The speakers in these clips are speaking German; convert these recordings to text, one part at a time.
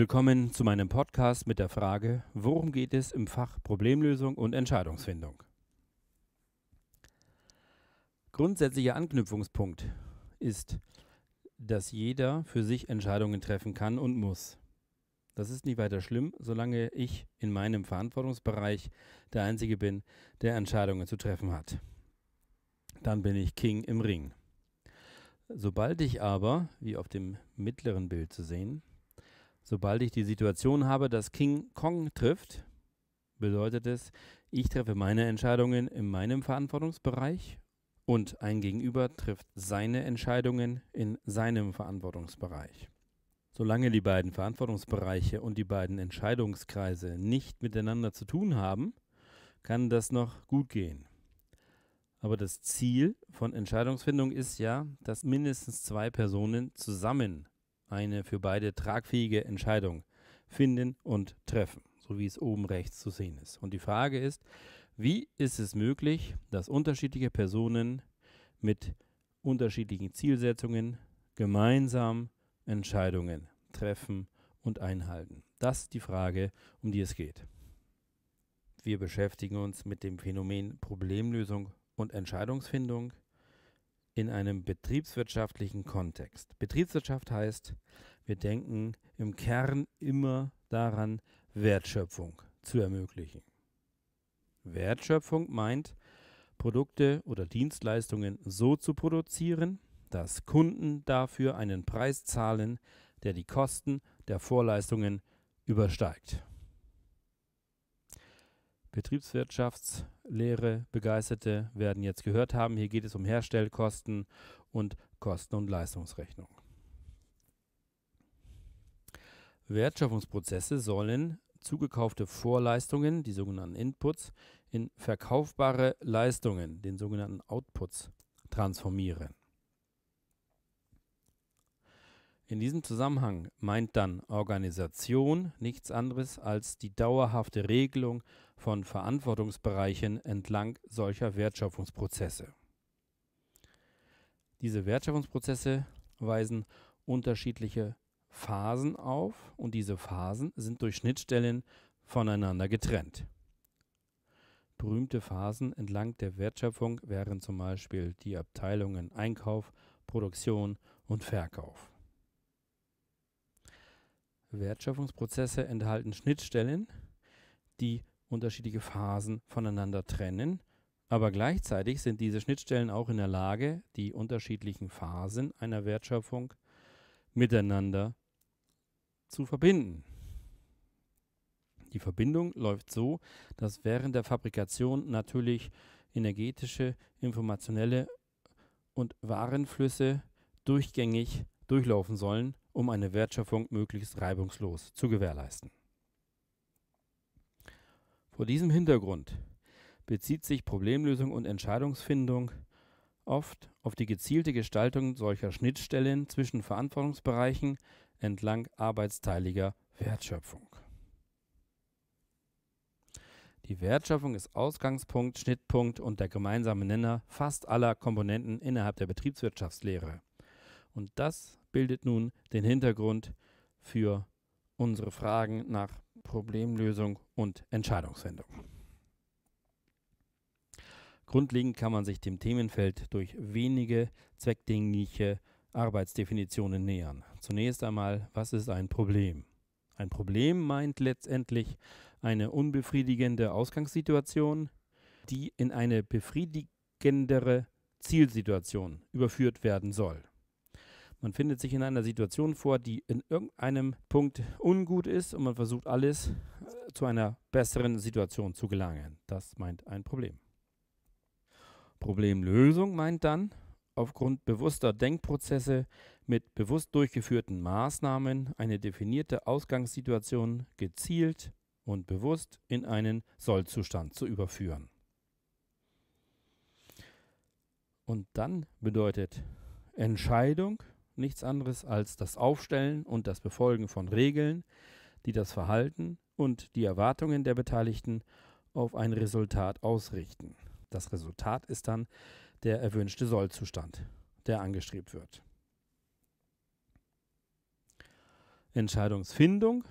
Willkommen zu meinem Podcast mit der Frage, worum geht es im Fach Problemlösung und Entscheidungsfindung? Grundsätzlicher Anknüpfungspunkt ist, dass jeder für sich Entscheidungen treffen kann und muss. Das ist nicht weiter schlimm, solange ich in meinem Verantwortungsbereich der Einzige bin, der Entscheidungen zu treffen hat. Dann bin ich King im Ring. Sobald ich aber, wie auf dem mittleren Bild zu sehen, Sobald ich die Situation habe, dass King Kong trifft, bedeutet es, ich treffe meine Entscheidungen in meinem Verantwortungsbereich und ein Gegenüber trifft seine Entscheidungen in seinem Verantwortungsbereich. Solange die beiden Verantwortungsbereiche und die beiden Entscheidungskreise nicht miteinander zu tun haben, kann das noch gut gehen. Aber das Ziel von Entscheidungsfindung ist ja, dass mindestens zwei Personen zusammen eine für beide tragfähige Entscheidung finden und treffen, so wie es oben rechts zu sehen ist. Und die Frage ist, wie ist es möglich, dass unterschiedliche Personen mit unterschiedlichen Zielsetzungen gemeinsam Entscheidungen treffen und einhalten? Das ist die Frage, um die es geht. Wir beschäftigen uns mit dem Phänomen Problemlösung und Entscheidungsfindung in einem betriebswirtschaftlichen Kontext. Betriebswirtschaft heißt, wir denken im Kern immer daran, Wertschöpfung zu ermöglichen. Wertschöpfung meint, Produkte oder Dienstleistungen so zu produzieren, dass Kunden dafür einen Preis zahlen, der die Kosten der Vorleistungen übersteigt. Betriebswirtschafts- Lehre Begeisterte werden jetzt gehört haben. Hier geht es um Herstellkosten und Kosten- und Leistungsrechnung. Wertschöpfungsprozesse sollen zugekaufte Vorleistungen, die sogenannten Inputs, in verkaufbare Leistungen, den sogenannten Outputs, transformieren. In diesem Zusammenhang meint dann Organisation nichts anderes als die dauerhafte Regelung von Verantwortungsbereichen entlang solcher Wertschöpfungsprozesse. Diese Wertschöpfungsprozesse weisen unterschiedliche Phasen auf und diese Phasen sind durch Schnittstellen voneinander getrennt. Berühmte Phasen entlang der Wertschöpfung wären zum Beispiel die Abteilungen Einkauf, Produktion und Verkauf. Wertschöpfungsprozesse enthalten Schnittstellen, die unterschiedliche Phasen voneinander trennen. Aber gleichzeitig sind diese Schnittstellen auch in der Lage, die unterschiedlichen Phasen einer Wertschöpfung miteinander zu verbinden. Die Verbindung läuft so, dass während der Fabrikation natürlich energetische, informationelle und Warenflüsse durchgängig durchlaufen sollen, um eine Wertschöpfung möglichst reibungslos zu gewährleisten. Vor diesem Hintergrund bezieht sich Problemlösung und Entscheidungsfindung oft auf die gezielte Gestaltung solcher Schnittstellen zwischen Verantwortungsbereichen entlang arbeitsteiliger Wertschöpfung. Die Wertschöpfung ist Ausgangspunkt, Schnittpunkt und der gemeinsame Nenner fast aller Komponenten innerhalb der Betriebswirtschaftslehre. Und das bildet nun den Hintergrund für unsere Fragen nach Problemlösung und Entscheidungsfindung. Grundlegend kann man sich dem Themenfeld durch wenige zweckdingliche Arbeitsdefinitionen nähern. Zunächst einmal, was ist ein Problem? Ein Problem meint letztendlich eine unbefriedigende Ausgangssituation, die in eine befriedigendere Zielsituation überführt werden soll. Man findet sich in einer Situation vor, die in irgendeinem Punkt ungut ist und man versucht alles äh, zu einer besseren Situation zu gelangen. Das meint ein Problem. Problemlösung meint dann, aufgrund bewusster Denkprozesse mit bewusst durchgeführten Maßnahmen eine definierte Ausgangssituation gezielt und bewusst in einen Sollzustand zu überführen. Und dann bedeutet Entscheidung nichts anderes als das Aufstellen und das Befolgen von Regeln, die das Verhalten und die Erwartungen der Beteiligten auf ein Resultat ausrichten. Das Resultat ist dann der erwünschte Sollzustand, der angestrebt wird. Entscheidungsfindung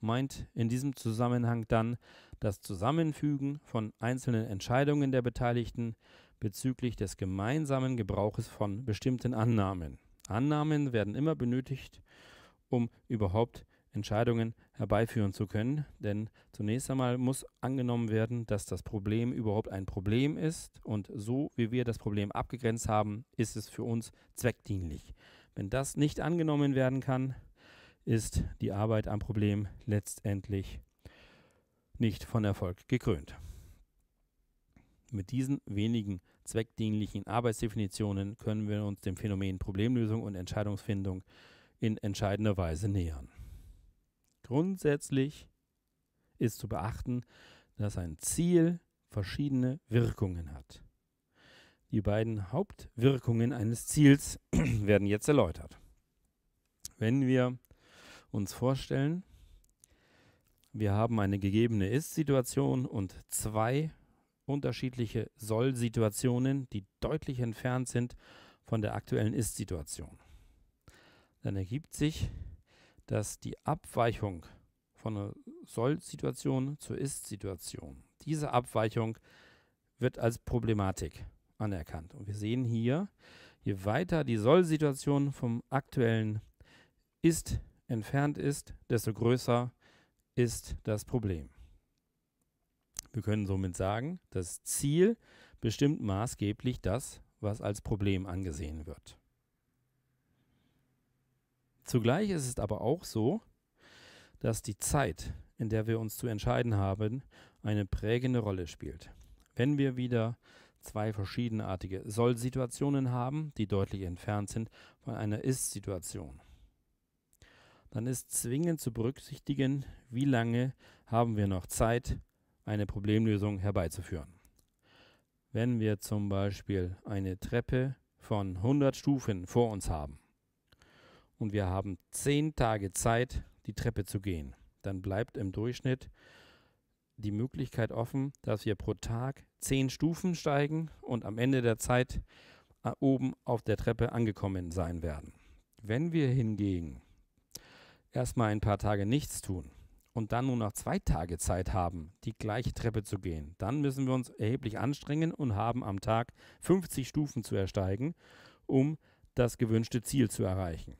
meint in diesem Zusammenhang dann das Zusammenfügen von einzelnen Entscheidungen der Beteiligten bezüglich des gemeinsamen Gebrauches von bestimmten Annahmen. Annahmen werden immer benötigt, um überhaupt Entscheidungen herbeiführen zu können. Denn zunächst einmal muss angenommen werden, dass das Problem überhaupt ein Problem ist und so wie wir das Problem abgegrenzt haben, ist es für uns zweckdienlich. Wenn das nicht angenommen werden kann, ist die Arbeit am Problem letztendlich nicht von Erfolg gekrönt. Mit diesen wenigen zweckdienlichen Arbeitsdefinitionen können wir uns dem Phänomen Problemlösung und Entscheidungsfindung in entscheidender Weise nähern. Grundsätzlich ist zu beachten, dass ein Ziel verschiedene Wirkungen hat. Die beiden Hauptwirkungen eines Ziels werden jetzt erläutert. Wenn wir uns vorstellen, wir haben eine gegebene Ist-Situation und zwei unterschiedliche Soll-Situationen, die deutlich entfernt sind von der aktuellen Ist-Situation. Dann ergibt sich, dass die Abweichung von einer Soll-Situation zur Ist-Situation, diese Abweichung wird als Problematik anerkannt. Und wir sehen hier, je weiter die Soll-Situation vom aktuellen Ist entfernt ist, desto größer ist das Problem. Wir können somit sagen, das Ziel bestimmt maßgeblich das, was als Problem angesehen wird. Zugleich ist es aber auch so, dass die Zeit, in der wir uns zu entscheiden haben, eine prägende Rolle spielt. Wenn wir wieder zwei verschiedenartige Soll-Situationen haben, die deutlich entfernt sind von einer Ist-Situation, dann ist zwingend zu berücksichtigen, wie lange haben wir noch Zeit, eine Problemlösung herbeizuführen. Wenn wir zum Beispiel eine Treppe von 100 Stufen vor uns haben und wir haben 10 Tage Zeit, die Treppe zu gehen, dann bleibt im Durchschnitt die Möglichkeit offen, dass wir pro Tag 10 Stufen steigen und am Ende der Zeit äh, oben auf der Treppe angekommen sein werden. Wenn wir hingegen erstmal ein paar Tage nichts tun und dann nur noch zwei Tage Zeit haben, die gleiche Treppe zu gehen, dann müssen wir uns erheblich anstrengen und haben am Tag 50 Stufen zu ersteigen, um das gewünschte Ziel zu erreichen.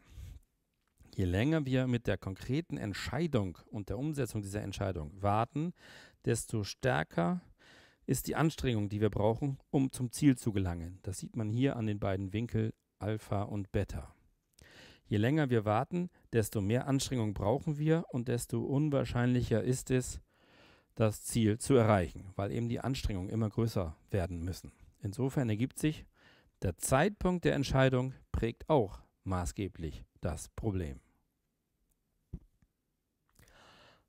Je länger wir mit der konkreten Entscheidung und der Umsetzung dieser Entscheidung warten, desto stärker ist die Anstrengung, die wir brauchen, um zum Ziel zu gelangen. Das sieht man hier an den beiden Winkeln Alpha und Beta. Je länger wir warten, desto mehr Anstrengung brauchen wir und desto unwahrscheinlicher ist es, das Ziel zu erreichen, weil eben die Anstrengungen immer größer werden müssen. Insofern ergibt sich, der Zeitpunkt der Entscheidung prägt auch maßgeblich das Problem.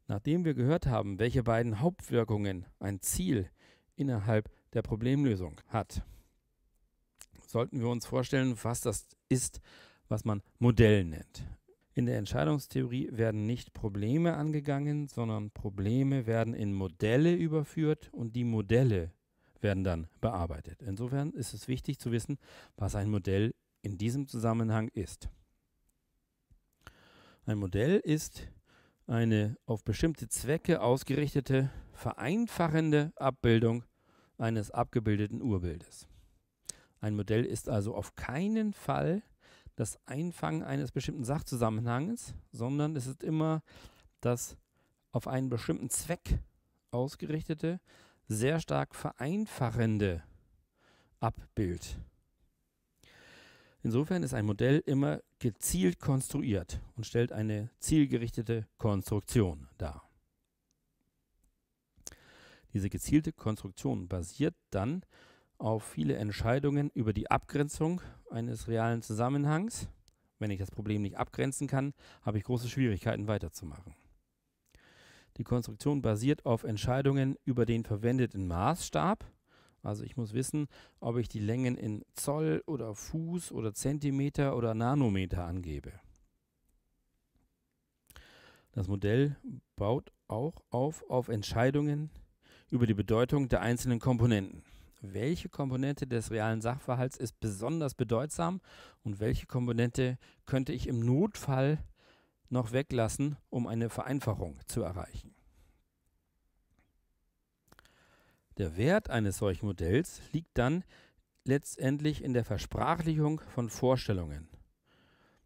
Nachdem wir gehört haben, welche beiden Hauptwirkungen ein Ziel innerhalb der Problemlösung hat, sollten wir uns vorstellen, was das ist, was man Modell nennt. In der Entscheidungstheorie werden nicht Probleme angegangen, sondern Probleme werden in Modelle überführt und die Modelle werden dann bearbeitet. Insofern ist es wichtig zu wissen, was ein Modell in diesem Zusammenhang ist. Ein Modell ist eine auf bestimmte Zwecke ausgerichtete, vereinfachende Abbildung eines abgebildeten Urbildes. Ein Modell ist also auf keinen Fall das Einfangen eines bestimmten Sachzusammenhangs, sondern es ist immer das auf einen bestimmten Zweck ausgerichtete, sehr stark vereinfachende Abbild. Insofern ist ein Modell immer gezielt konstruiert und stellt eine zielgerichtete Konstruktion dar. Diese gezielte Konstruktion basiert dann auf viele Entscheidungen über die Abgrenzung eines realen Zusammenhangs. Wenn ich das Problem nicht abgrenzen kann, habe ich große Schwierigkeiten weiterzumachen. Die Konstruktion basiert auf Entscheidungen über den verwendeten Maßstab. Also ich muss wissen, ob ich die Längen in Zoll oder Fuß oder Zentimeter oder Nanometer angebe. Das Modell baut auch auf, auf Entscheidungen über die Bedeutung der einzelnen Komponenten welche Komponente des realen Sachverhalts ist besonders bedeutsam und welche Komponente könnte ich im Notfall noch weglassen, um eine Vereinfachung zu erreichen. Der Wert eines solchen Modells liegt dann letztendlich in der Versprachlichung von Vorstellungen.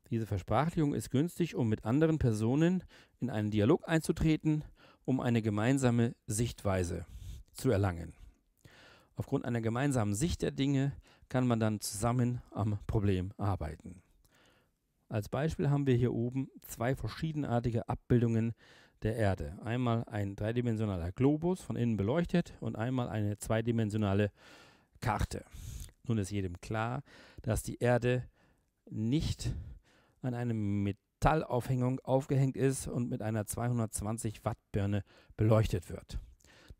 Diese Versprachlichung ist günstig, um mit anderen Personen in einen Dialog einzutreten, um eine gemeinsame Sichtweise zu erlangen. Aufgrund einer gemeinsamen Sicht der Dinge kann man dann zusammen am Problem arbeiten. Als Beispiel haben wir hier oben zwei verschiedenartige Abbildungen der Erde. Einmal ein dreidimensionaler Globus, von innen beleuchtet, und einmal eine zweidimensionale Karte. Nun ist jedem klar, dass die Erde nicht an einer Metallaufhängung aufgehängt ist und mit einer 220 Watt Birne beleuchtet wird.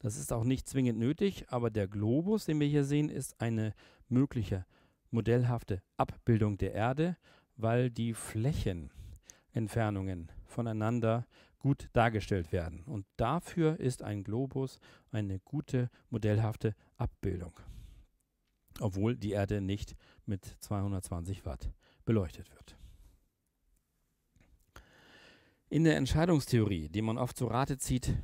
Das ist auch nicht zwingend nötig, aber der Globus, den wir hier sehen, ist eine mögliche modellhafte Abbildung der Erde, weil die Flächenentfernungen voneinander gut dargestellt werden. Und dafür ist ein Globus eine gute modellhafte Abbildung, obwohl die Erde nicht mit 220 Watt beleuchtet wird. In der Entscheidungstheorie, die man oft zu Rate zieht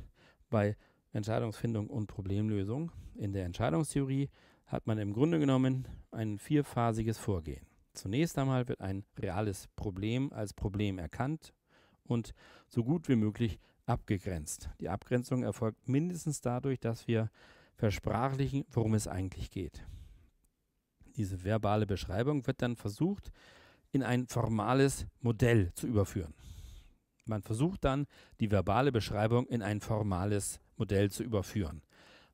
bei Entscheidungsfindung und Problemlösung. In der Entscheidungstheorie hat man im Grunde genommen ein vierphasiges Vorgehen. Zunächst einmal wird ein reales Problem als Problem erkannt und so gut wie möglich abgegrenzt. Die Abgrenzung erfolgt mindestens dadurch, dass wir versprachlichen, worum es eigentlich geht. Diese verbale Beschreibung wird dann versucht, in ein formales Modell zu überführen. Man versucht dann, die verbale Beschreibung in ein formales Modell Modell zu überführen.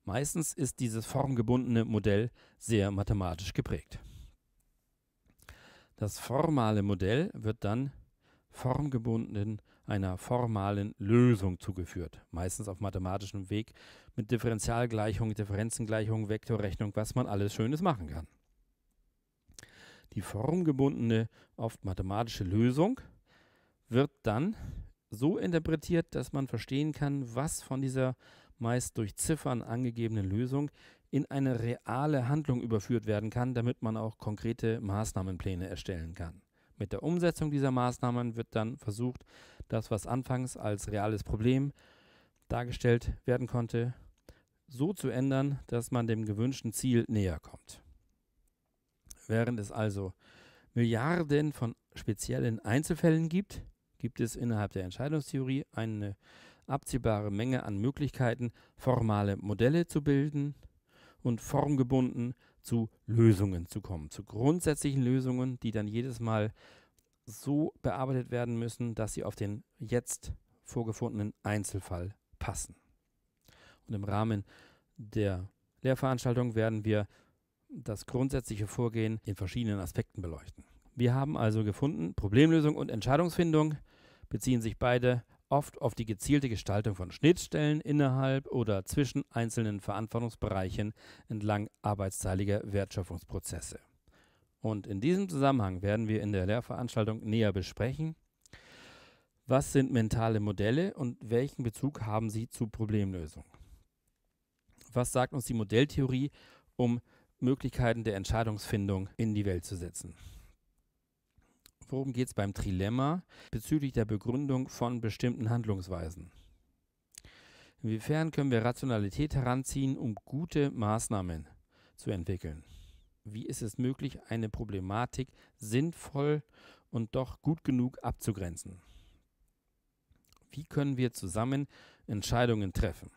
Meistens ist dieses formgebundene Modell sehr mathematisch geprägt. Das formale Modell wird dann formgebunden einer formalen Lösung zugeführt, meistens auf mathematischem Weg mit Differentialgleichungen, Differenzengleichungen, Vektorrechnung, was man alles Schönes machen kann. Die formgebundene, oft mathematische Lösung wird dann so interpretiert, dass man verstehen kann, was von dieser meist durch Ziffern angegebenen Lösung in eine reale Handlung überführt werden kann, damit man auch konkrete Maßnahmenpläne erstellen kann. Mit der Umsetzung dieser Maßnahmen wird dann versucht, das, was anfangs als reales Problem dargestellt werden konnte, so zu ändern, dass man dem gewünschten Ziel näher kommt. Während es also Milliarden von speziellen Einzelfällen gibt, gibt es innerhalb der Entscheidungstheorie eine abziehbare Menge an Möglichkeiten, formale Modelle zu bilden und formgebunden zu Lösungen zu kommen, zu grundsätzlichen Lösungen, die dann jedes Mal so bearbeitet werden müssen, dass sie auf den jetzt vorgefundenen Einzelfall passen. Und im Rahmen der Lehrveranstaltung werden wir das grundsätzliche Vorgehen in verschiedenen Aspekten beleuchten. Wir haben also gefunden, Problemlösung und Entscheidungsfindung beziehen sich beide oft auf die gezielte Gestaltung von Schnittstellen innerhalb oder zwischen einzelnen Verantwortungsbereichen entlang arbeitsteiliger Wertschöpfungsprozesse. Und in diesem Zusammenhang werden wir in der Lehrveranstaltung näher besprechen, was sind mentale Modelle und welchen Bezug haben sie zu Problemlösung? Was sagt uns die Modelltheorie, um Möglichkeiten der Entscheidungsfindung in die Welt zu setzen? worum geht es beim Trilemma bezüglich der Begründung von bestimmten Handlungsweisen? Inwiefern können wir Rationalität heranziehen, um gute Maßnahmen zu entwickeln? Wie ist es möglich, eine Problematik sinnvoll und doch gut genug abzugrenzen? Wie können wir zusammen Entscheidungen treffen?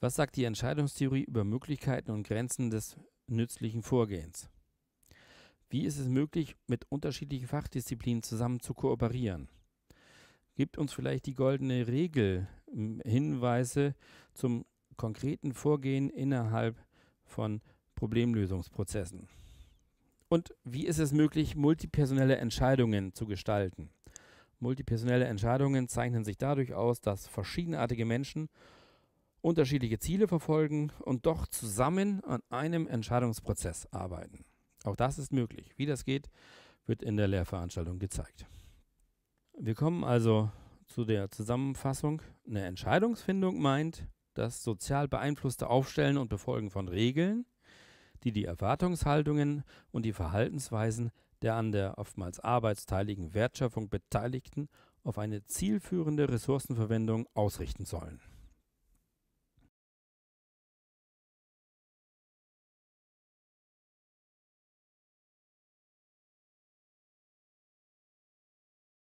Was sagt die Entscheidungstheorie über Möglichkeiten und Grenzen des nützlichen Vorgehens? Wie ist es möglich, mit unterschiedlichen Fachdisziplinen zusammen zu kooperieren? Gibt uns vielleicht die goldene Regel hm, Hinweise zum konkreten Vorgehen innerhalb von Problemlösungsprozessen? Und wie ist es möglich, multipersonelle Entscheidungen zu gestalten? Multipersonelle Entscheidungen zeichnen sich dadurch aus, dass verschiedenartige Menschen unterschiedliche Ziele verfolgen und doch zusammen an einem Entscheidungsprozess arbeiten. Auch das ist möglich. Wie das geht, wird in der Lehrveranstaltung gezeigt. Wir kommen also zu der Zusammenfassung. Eine Entscheidungsfindung meint das sozial beeinflusste Aufstellen und Befolgen von Regeln, die die Erwartungshaltungen und die Verhaltensweisen der an der oftmals arbeitsteiligen Wertschöpfung Beteiligten auf eine zielführende Ressourcenverwendung ausrichten sollen.